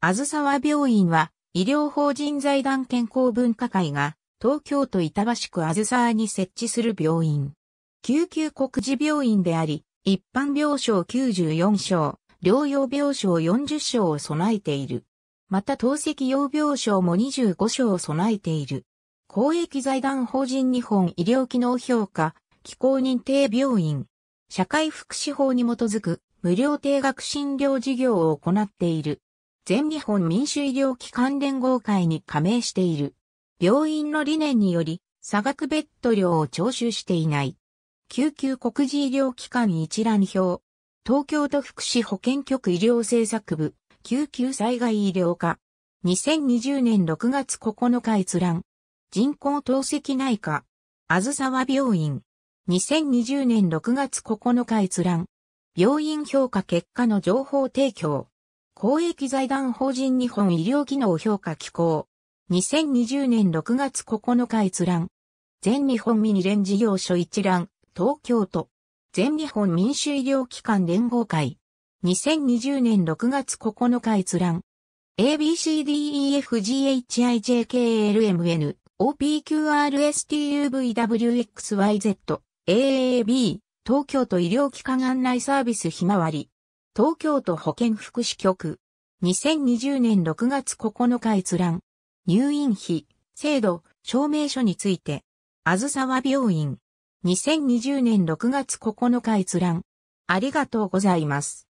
あずさわ病院は、医療法人財団健康文化会が、東京都板橋区あずさに設置する病院。救急告示病院であり、一般病床94床、療養病床40床を備えている。また透析用病床も25床を備えている。公益財団法人日本医療機能評価、機構認定病院。社会福祉法に基づく無料定額診療事業を行っている。全日本民主医療機関連合会に加盟している。病院の理念により、差額ベッド料を徴収していない。救急国事医療機関一覧表。東京都福祉保健局医療政策部、救急災害医療科。2020年6月9日閲覧。人工透析内科。あずさわ病院。2020年6月9日閲覧。病院評価結果の情報提供。公益財団法人日本医療機能評価機構。2020年6月9日閲覧。全日本ミニ連事業所一覧、東京都。全日本民主医療機関連合会。2020年6月9日閲覧。ABCDEFGHIJKLMN、OPQRSTUVWXYZ、AAB、東京都医療機関案内サービスひまわり。東京都保健福祉局。2020年6月9日閲覧。入院費、制度、証明書について。あずさわ病院。2020年6月9日閲覧。ありがとうございます。